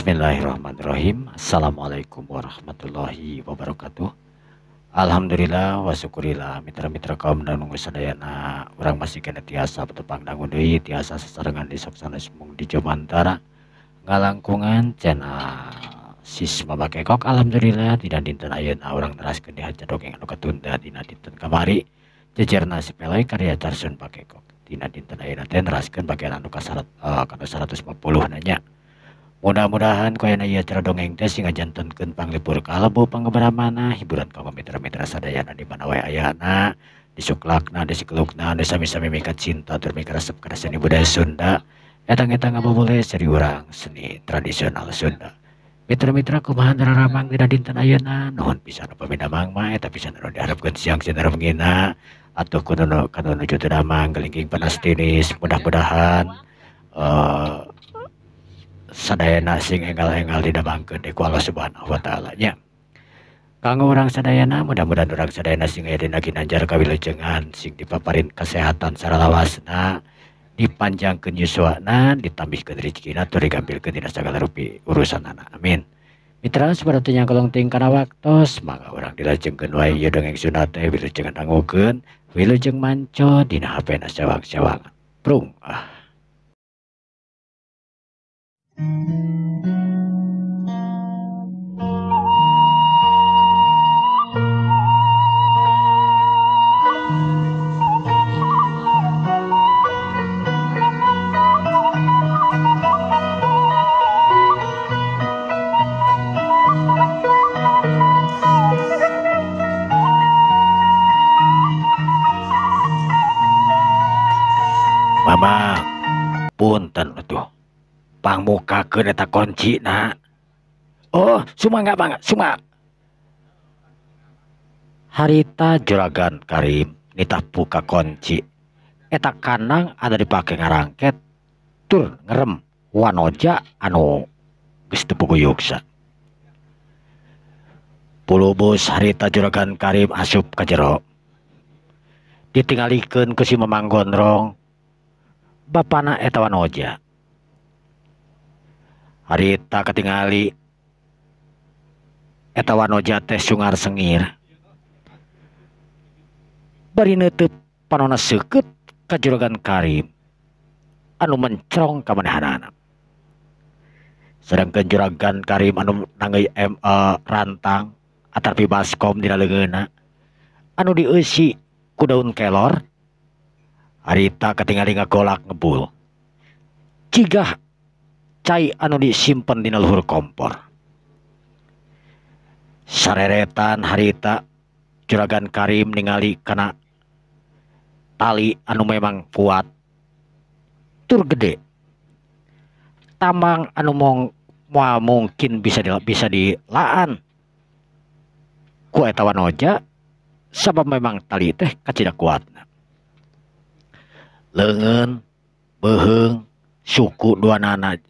Bismillahirrahmanirrahim. Assalamualaikum warahmatullahi wabarakatuh. Alhamdulillah wa syukurillah mitra-mitra kaum dan sadayana orang masih kena tiasa betepang dan ngundui tiasa sesarangan di soksana semung di Jomantara ngalangkungan channel sis mabake kok alhamdulillah tidak dinten ayun orang teras ke dihajar yang anu ketunda dina dinten kamari jejer nasi pelai karya Tarsun kok? dina dinten dan teras kena bagian anu ka 150 nanya mudah-mudahan kau yang ia cara dongeng teh jantan ngajantunkeun panglipur kalabu mana hiburan kau mitra-mitra sadayana di mana wae ayahna di suklakna di sikelukna di sami-sami mikat cinta tur mikarasep seni budaya Sunda etang-etang apa boleh seri orang seni tradisional Sunda mitra-mitra kumahan ramang tidak dinten ayana nuhun pisan pamindamang mah eta pisan anu diharapkan siang siang nopo mengina atau kuno kanuju teu ramang gelingking panas tinis mudah-mudahan uh, Sadayana singgal-hengal dimbangku Allah subhanahu wa ta'alanya kang orang Sadayana mudah-mudahan orang sad sing sing dipaparin kesehatan Sara lawwana dipanjang penyuusunan ditambih ke atau diambi kenasgala urusan anak Amin Mit sepertinyalong karena waktu maka orangcowak Jawaunga Thank you. punyaci Oh banget harita juragan Karim nita buka konci etak kanang ada dipakai ngarangket tuh ngerem Wano anu pubus harita juragan Karim asub ke jero ditinggalikan kesimanggonndrong Bapaketawannoja ketingalinojates sungargir Karim anu mencorong kemenan sedang kejuraga Karimng eh, rantang baskom di anu ku daun kelor ketingali golak ngebul cigah anu disimpa diulhur kompor sareretan harita juragagan Karim ningali kena tali anu memang kuat gede tamang anumng mungkin bisa bisa di laan kueta sebab memang tali teh kuatnya lenganheng suku dua nana aja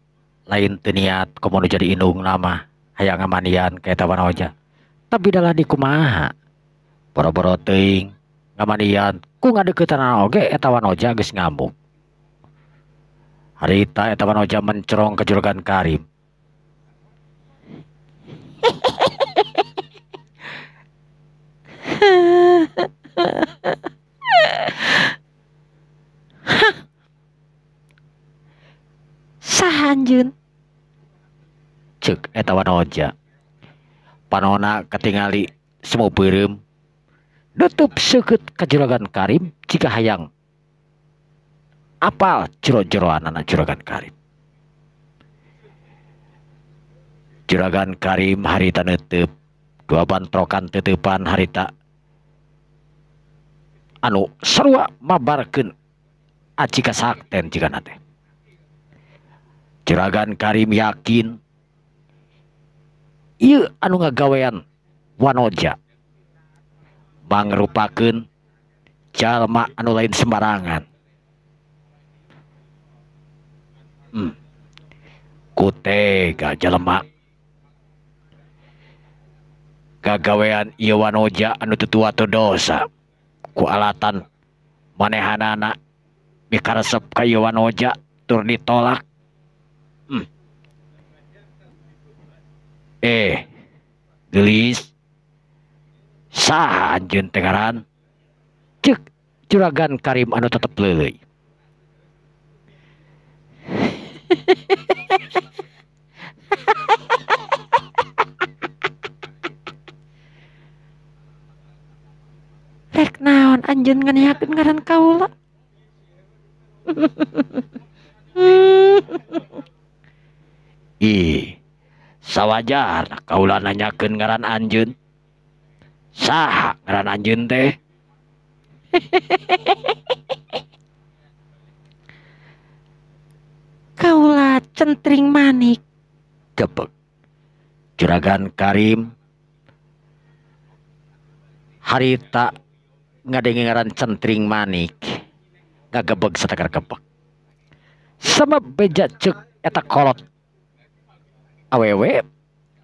lain teniat komodo jadi indung lama hayang ngamanian kayak tawan aja tapi dalam di kumaha boro-boro ting ngamanian ku ngadeketan oge etawan oja geus ngambung harita etawan oja mencerong ke karim Hai ceketawanja eh, panona ketingalimorim nutup seut kejerogan Karim jika hayang Hai apa jero-jerohan anak juragan karim Hai jeragan Karim harita netup dua bantrokan titupan harita Hai anu serwak mabarken jika sakten jika nanti jeraga Karim yakin anu ngagaweanno bang ru anu lain sembarangan hmm. kumak gagaweianwan dosa kualatan manehan mikawan turn tolak eh gelis sah anjun tengaran cek curagan karim anu tetep lele rek naon anjun nganiakeun ngaran kaula pelajar kaulah nanyakan ngaran Anjun sah ngaran Anjun teh Kaulah centring manik gebek. Juragan Karim hari tak harita ngaran centring manik gebek setekar gebek. sama beja cek etak kolot awewe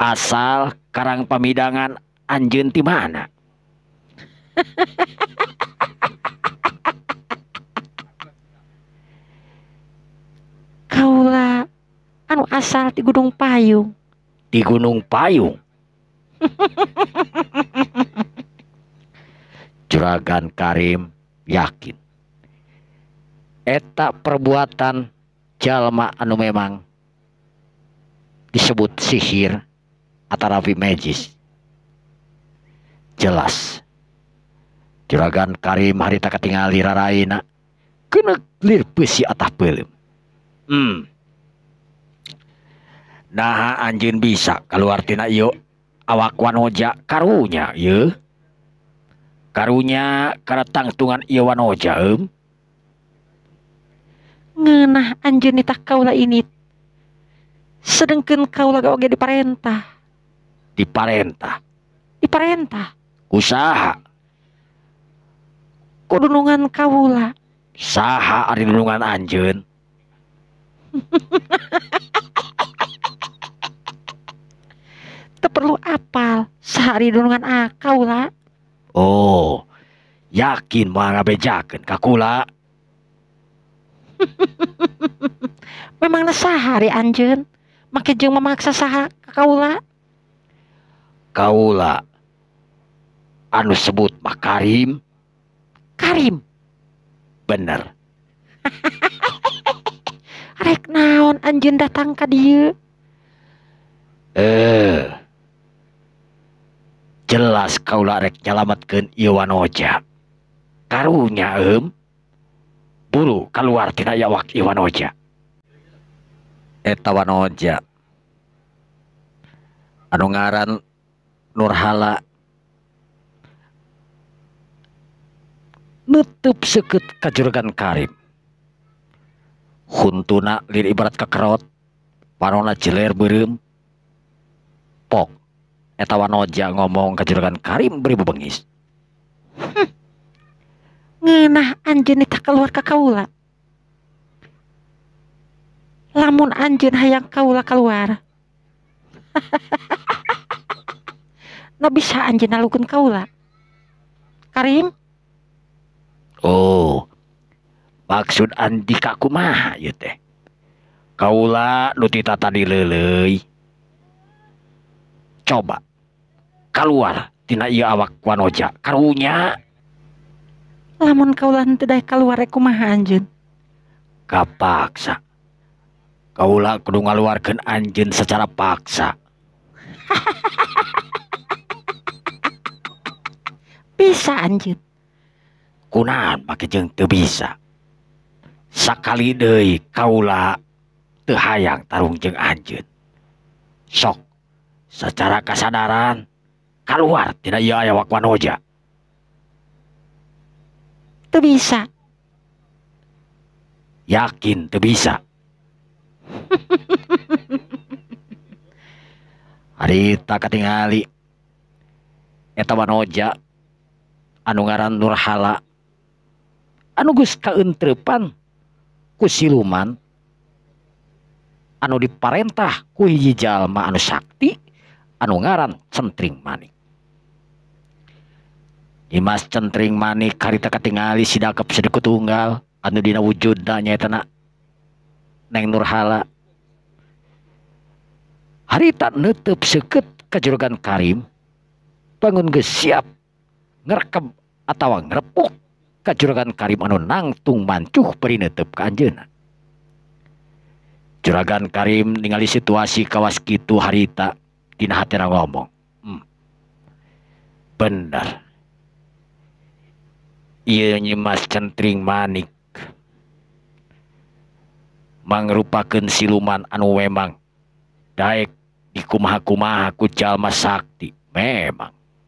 asal Karang pemidangan Anjun di mana? Kaula anu asal di Gunung Payung. Di Gunung Payung. Juragan Karim yakin eta perbuatan jalma anu memang disebut sihir Atarafi Magis. Jelas. Juragan Karim harita ketinggal di nak. Kena lir besi atah belum. Hmm. Nah anjing bisa kalau artinya yuk awak wanoja karunya ya karunya karena tungan iya wanoja em um. ngenah anjeun tak kaula ini sedengkeun kaula oge diparentah diparentah diparentah usaha kudunungan kawula saha ari dunungan anjeun perlu apal sehari dunungan akau lah oh yakin mau bejakan kakula memang hari anjun, make jeng memaksa saha kakula Hai anu sebut makarim Karim bener reknaun Anjun datangangkan eh Hai jelas Kaulareknyalamatatkan Iwanja karunnya bulu keluar tidak ya waktu Iwanetawan Hai Aduh ngaran Nurhala nutup seket kajurgan karim huntuna lir ibarat kekerot panona jeler berem pok etawa noja ngomong kajurgan karim beribu bengis hm. ngenah anjeun keluar ke kaula lamun anjeun hayang kaula keluar bisa anjkun Kaula Karim oh maksud And aku Kaula tadile coba keluar Ti awakunnya lamun kau keluar e Ka paksa kau ngaluarkan anj secara paksa hahahaha lanjut pakai bisa sakkali Kaula tuh hayang tarung jengjud sok secara kesadaran keluar tidak yoaya hoja Hai bisa Hai yakin tuh bisa haririta ketingalietawan hoja ngaran Nurhala anugepan kusiman anu di Parentah ku hijajal mau Sakti anu ngaran centring manikas centring manik karita ketingtunggalu wujudnyang Nurhala hari tak nutup seket kejurgaan Karim pengun ke siapapan punya atauepuk kecurn Karim anu nangtung mancu juraga Karim ningali situasi kawawas Ki harita dihati ngomong hmm, benda nyimas centring manik mengeruppaakan siluman anu memang Daek ikikuku makujallma Sakti memang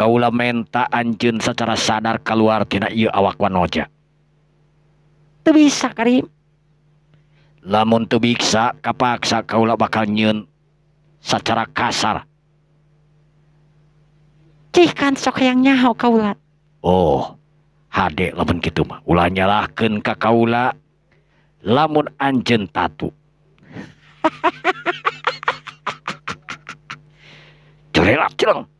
Kaula menta anjun secara sadar keluar tina iya awak wanoja. Tuh bisa Karim. Lamun tuh bisa kapaksa kaula bakal nyun secara kasar. Cih kan sok yang nyaho kaula. Oh, hade lamun gitu mah. Ulah nyalahkan ke kaula lamun anjen tatu. Curela cireng.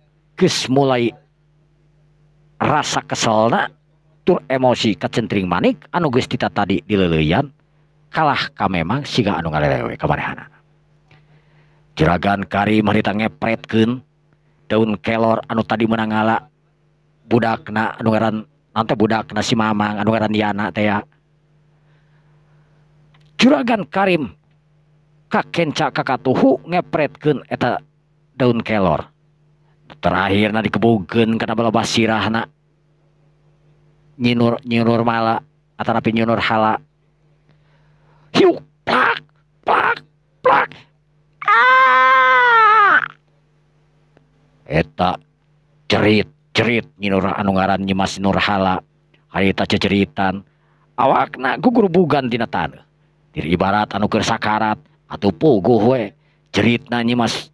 mulai Hai rasa kesalna tur emosi kecentring manik anuges kita tadi dileluyan kalahkah memang sehingga anu lewe kepada anak jeraga Karim merita ngepretken daun kelor anu tadi menanglak budaknan ante budakna si Maang Anran jugan Karim kakenca kakak tuhhu ngepretkeneta daun kelor terakhir na di kebuggen karena ny mala antaraurhala ah! ceritrit an nyimas Nurhalaita cecern awakna gugurbuggan di tan diri ibarat anuker sakarat atau pugue jerit na nyimas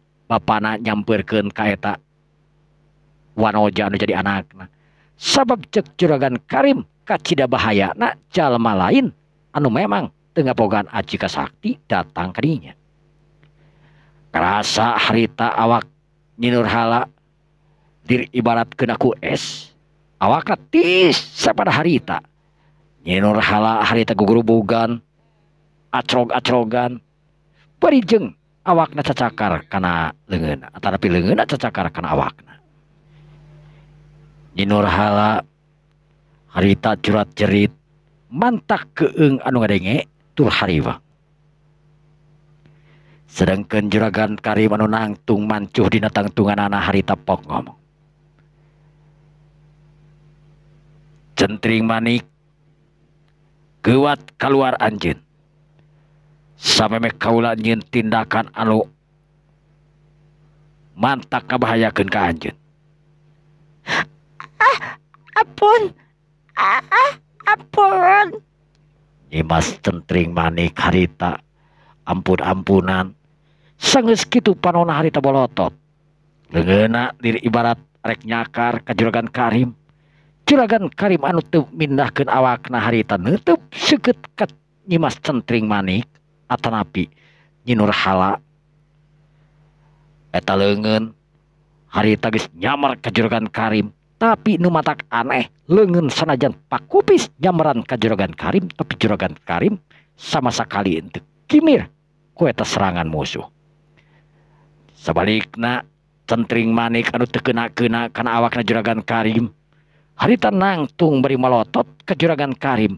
panah nyammperkan kaeta Wanaja jadi anaknya sabab cekcurgan Karim ka Ci bahayalma lain anu memang Tengahpogan aji Ka Sakti datang kerinya Hai kerasa harita awak nyinur hala diri ibarat kenaku es awaktis pada harita nyinur hala harita gugurubuggan atro-atrogan perjeng awakna cacakar karena lengan antaracakar a hari jurat jerit manttah keg an sedangkan juragan karimanunang tung mancuhatangtungan anak harita cent manikat keluar anjing tindakan anu mantap kabahaya kepun manita ah, ampun- ampunan sang pan harita bolotot mengena diri ibarat reknyakar ke jeragagan Karim jeragan Karim anu tuh mind ke awakna harita nutup senyimas centring manik nabi nyinur hala Hai peta lengan hari habis nyamar kejerogan Karim tapi numa matatak aneh lengen sanajan Pakkupis nyamran kejerogagan Karim tapi jeragan Karim samasa sekali untuk Kimir kueta serangan musuh sebaliknya centring manik terkenna-gena karena awakna juragan Karim haritan nangtung beri malotot kejurragan Karim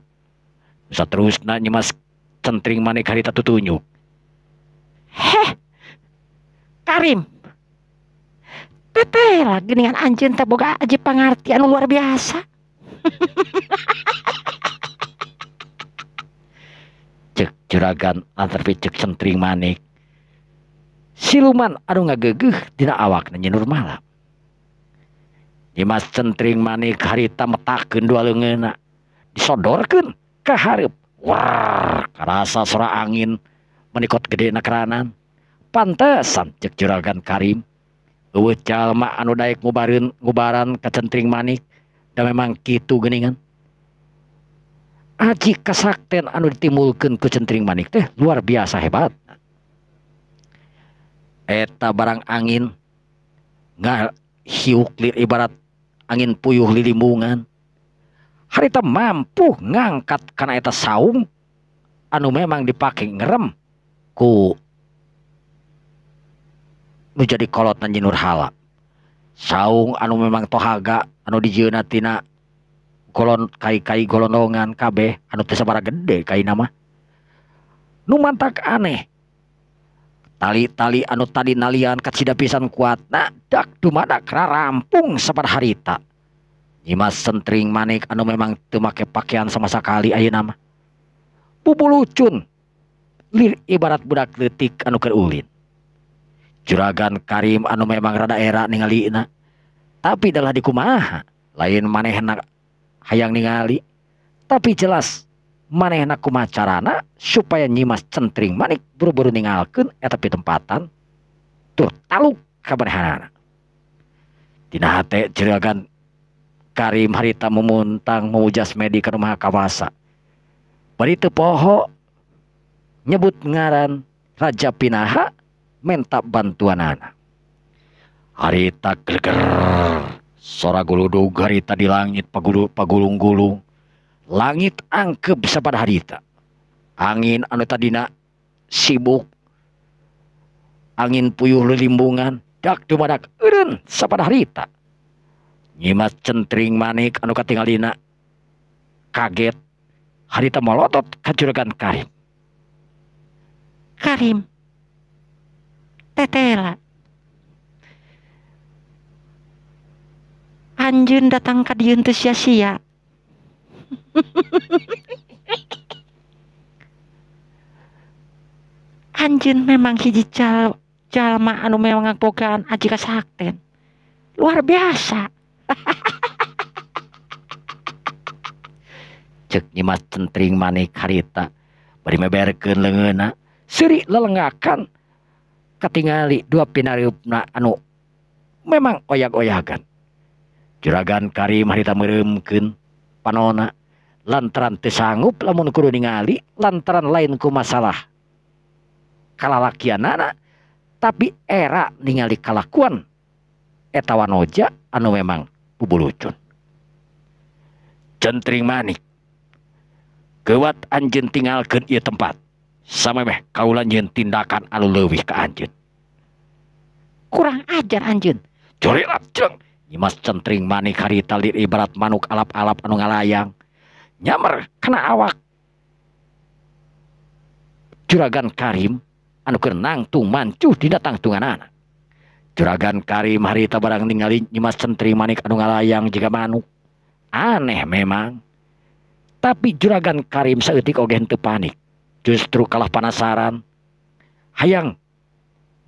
seterus nanyimaskan centring manik hari tatu tunyu. Heh, Karim. Tete lah geningan anjing tak boga aja pengertian luar biasa. cek juragan antar cek centring manik. Siluman anu ngagegeh tidak awak nanya normala. Dimas centring manik harita metakeun dua leungeuna disodorkan ke hareup Wah rasasa seorang angin menikt gedeakkraan pantasan cekcuralkan Karim anubarinbaran ke centring manik dan memang gituingan Hai Aji kesakten anu ditimulkan ke centring manik deh luar biasa hebat eta barang angin nggak hiukkli ibarat angin puyuh lilimungan harita mampu ngangkat karena itu saung anu memang dipakai ngerem ku nu jadi kolot nanji nurhala saung anu memang tohaga anu tina, golon kai-kai golonongan kabeh anu teu gede kai nama nu mantak aneh tali-tali anu tadi nalian kacida pisan kuat nak dak dumadak kera rampung sabar harita sentering manik anu memang cummakai pakaian samasa sekali namacun ibarat budak detik anin juragan Karim anu memang ningali tapi adalah diku lain maneh enak hayangali tapi jelas maneh enak kema carana supaya nyimas sentring manik buru-buru meninggalkan tapi tempatan tuh kaberanhati jeragan Karim harita memuntang megujas medi ke rumah kawasa pada itu pohok nyebut ngaran Raja pinaha mentap bantu anak-an harita soraita di langit pa guung-gulung langit angkep bisa pada harita angin anu tadidina sibuk angin puyuhlimbungank padarun pada harita Nyimas centring manik anu katingalina kaget harita molotot kajuragan Karim. Karim tetela Anjun datang ke dieu sia-sia. Anjun memang hiji jal, jalma anu memang bogaan aji sakten Luar biasa. ha cenyima centring manikaita lengena Syih lelengakan ketingali dua pinarina anu memang oyak-oyagan jugan Karim Mariita mereken panona lantrantangup lemunkuru ningali lantaran lainku masalah Hai kalakian anak tapi era ningali kalakuan etawannojak anu memang kubulucun. Centring manik. Kewat anjen tinggalkan ia tempat. Sama meh kaulan yang tindakan anu leuwih ke anjen. Kurang ajar anjen. Curi jeng. Nyimas centring manik hari talir ibarat manuk alap-alap anu ngalayang. Nyamar kena awak. Juragan Karim anu kenang tung mancuh didatang tungan anak. Juragan Karim hari harita barang ningali Nyimas Sentri Manik anu ngalayang jika manuk. Aneh memang. Tapi Juragan Karim seetik oge henteu panik. Justru kalah penasaran. Hayang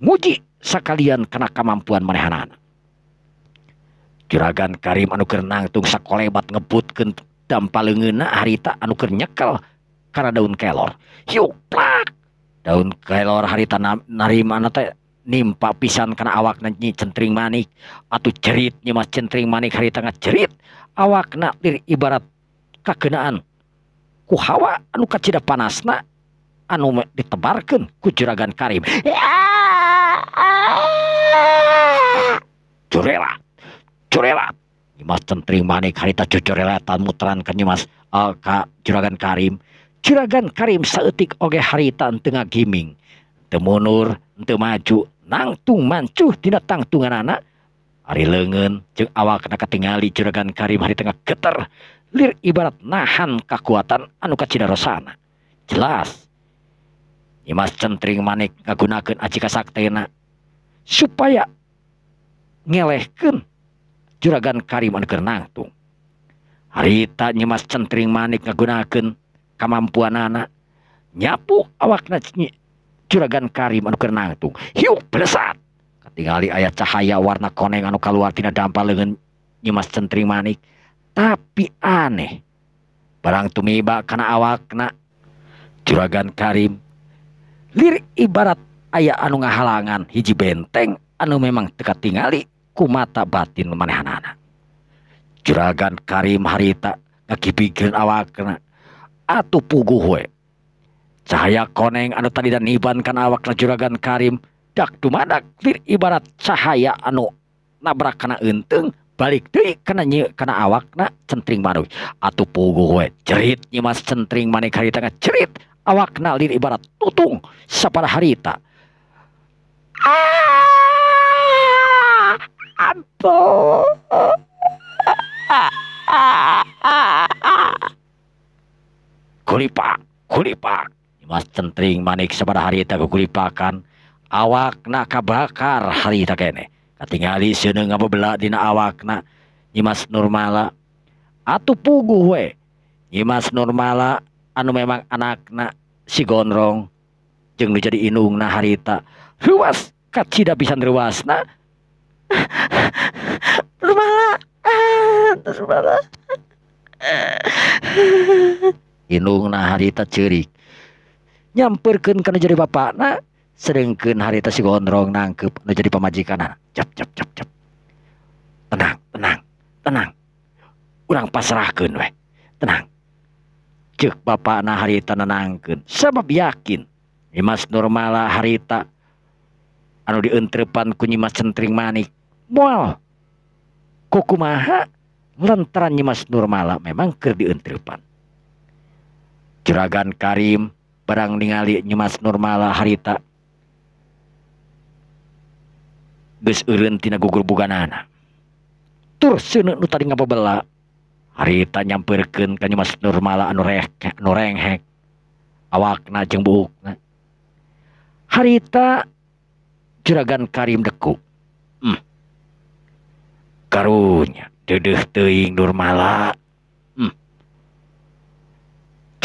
muji sekalian kena kemampuan manehanana. Juragan Karim anu kerenang tung sakolebat ngebutkeun dampal hari harita anu keur nyekel karena daun kelor. Hiuk plak. Daun kelor harita narima teh nimpa pisan kena awak nanti centring manik atau cerit nyimas centring manik hari tengah cerit awak diri ibarat kakenaan ku hawa anu kacida panasna anu ditebarkan ku juragan karim curela curela nyimas centring manik hari tan muteran tan muteran uh, ka juragan karim juragan karim seetik oge haritan tengah giming temunur, temaju nangtungcu tidak taungan anak hari le a ketingali juraga Karim hari Tengah keter li ibarat nahan kekuatan anu kainaana jelasas centring manikgunakenjiika supaya ngelehkan juragan Karim nang hari nyemas centring manik gunken kemampuan anak nyapu awak nanyi juragan Karim anukenang tuh hiuk berat tinggal ayat cahaya warna koneng anu kalwartina dampak dengan nyimas sentri manik tapi aneh barang tu mebak karena awakna juragan Karim lirik ibarat ayaah anu nga halangan hiji benteng anu memang dekat tinggali ku mata batin anakan juragan Karim harita lagi piggir awakna atau pugu woe Cahaya koneng anu tadi dan iban kana awak juragan Karim dak dumadak lir ibarat cahaya anu nabrak kena enteng balik deui kana nyi kana awakna centring manuy atau pugu we cerit nyimas centring manik harita cerit awakna lir ibarat tutung sapara harita ah, Ampuh. Kulipak, kulipak. Mas Centring manik hari harita kukulipakan awak nak kabakar harita kene katingali seneng apa bela dina awak nak Nyimas normala atau pugu we Nyimas normala anu memang anak nak si gonrong jeng lu jadi inung inungna harita ruas kacida normala ah, normala inung nak nah harita cerik ken karena jadi ba harirong nang jadiji tenangang ten harikenbab yakinas normal harita an diterpan kunyimasring manikku ma Mas normallah memangpan curagan Karim setiap barang ningalinyeas normal hari Hai bistina gugur bukan hari nyamkenas normalreng awakna je harita jeragan Karim deku Hai hmm. karunnya normal Hai hmm. C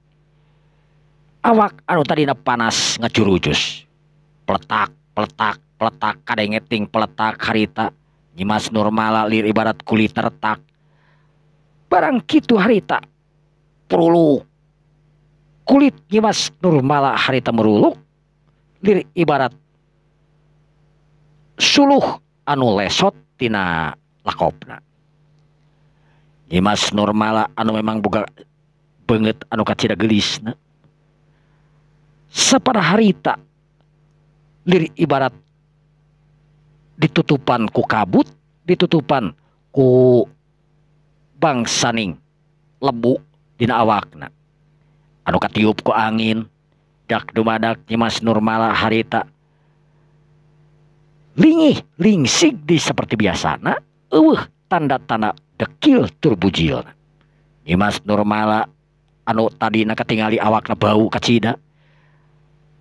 awak anu tadina panas ngacur ru peletak peletak peletak kangeting peletak haritamas normal li ibarat kulit terletak barang Ki harita kulitmas normal harita meluk lirik ibaratuh an lesot normal anu memang banget anu ka gelis hari harita lirik ibarat ditutupan ku kabut ditutupan ku bangsaning lebu dina awakna anu katiup ku angin dak dumadak nyimas hari harita lingih lingsig di seperti biasana eueuh tanda-tanda dekil turbujil nyimas nurmala anu nak ketingali awakna bau kacida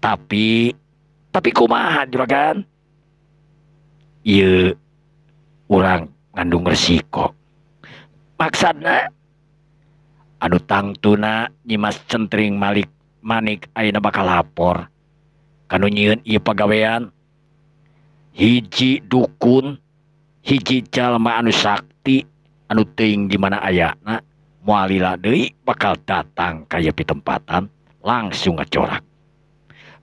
tapi tapi keahan ju orang ngandung ngersiko maks Adutang tununa nyimas sentring Malik manik airnya bakal lapor kalau nyiin pegaweian hiji dukun hijijal mau Sakti anuting gimana Ayah muala dari bakal datang kayaka ditempatan langsungnge corak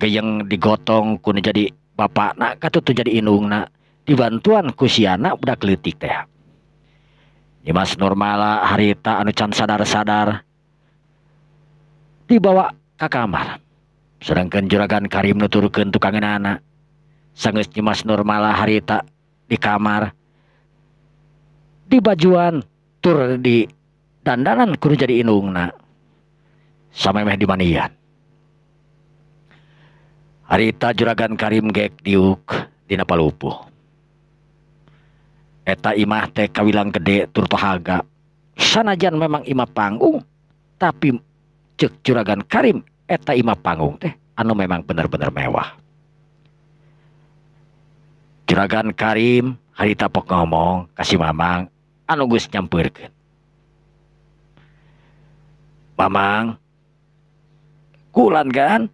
yang digotong ku jadi bapak nak kata tuh jadi inung nak dibantuan kusiana udah kelitik teh Dimas ya, normala harita anu can sadar-sadar dibawa ke kamar sedangkan juragan Karim nuturkan kangen anak sangus Dimas normala harita di kamar di bajuan tur di dandanan kudu jadi inung nak sampai meh di manian juragan Karim geuk dimahlangdeto sanajan memang imam panggung tapi ce curagan Karim eta Imam panggung teh anu memang ner-bener mewah juraga Karim harita pe ngomoong kasih Mamang anu nyam Mam ku gan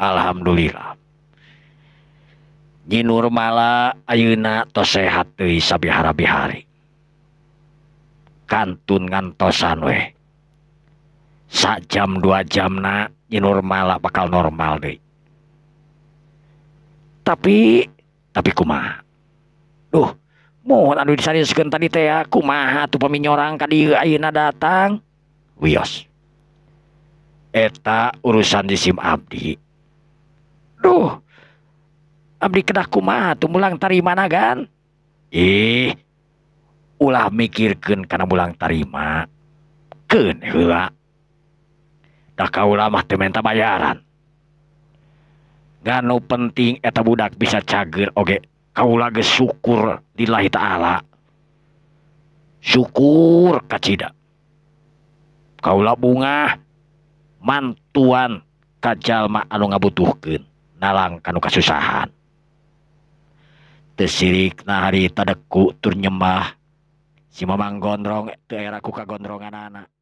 Alhamdulillah Nyinur mala ayuna tos sehat deui sabihara-bihari kantun ngantosan we sak jam dua jam na nyinur bakal normal deh tapi tapi kumaha duh mohon anu segen tadi teh ya kumaha tuh paminyorang orang dieu ayuna datang wios eta urusan di sim abdi Hai ambli kedah kuma atau ulang ta mana gan ih ulah mikirkan karena pulang tarima kela Hai tak kaulamamah tem menta bayaran Hai ganau penting eta budak bisa cager Oke kau lagi syukur di Lahi ta'ala Hai syukur kacitada Hai kauula bunga mantuan kajal mau ngabutuhken lang kan kasusahansirik nah hari tadekku turnyembah simaang gondrong daerah kuka gonddrongan anak